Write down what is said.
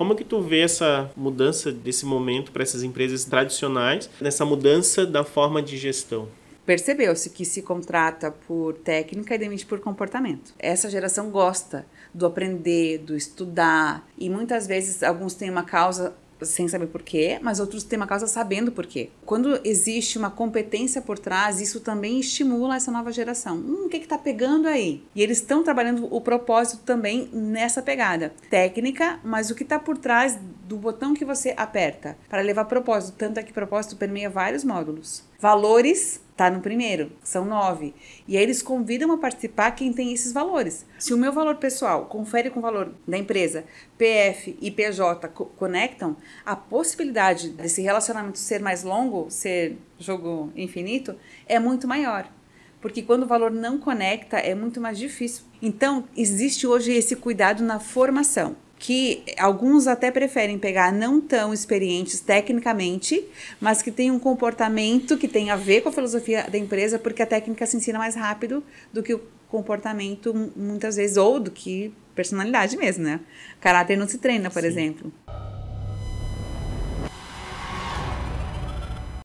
Como é que tu vê essa mudança desse momento para essas empresas tradicionais, nessa mudança da forma de gestão? Percebeu-se que se contrata por técnica e demite por comportamento. Essa geração gosta do aprender, do estudar e muitas vezes alguns têm uma causa sem saber porquê, mas outros têm uma causa sabendo porquê. Quando existe uma competência por trás, isso também estimula essa nova geração. Hum, o que está pegando aí? E eles estão trabalhando o propósito também nessa pegada técnica, mas o que está por trás do botão que você aperta para levar propósito, tanto é que propósito permeia vários módulos. Valores tá no primeiro, são nove. E aí eles convidam a participar quem tem esses valores. Se o meu valor pessoal confere com o valor da empresa, PF e PJ co conectam, a possibilidade desse relacionamento ser mais longo, ser jogo infinito, é muito maior. Porque quando o valor não conecta, é muito mais difícil. Então, existe hoje esse cuidado na formação que alguns até preferem pegar não tão experientes tecnicamente, mas que tem um comportamento que tem a ver com a filosofia da empresa, porque a técnica se ensina mais rápido do que o comportamento muitas vezes ou do que personalidade mesmo, né? Caráter não se treina, por Sim. exemplo.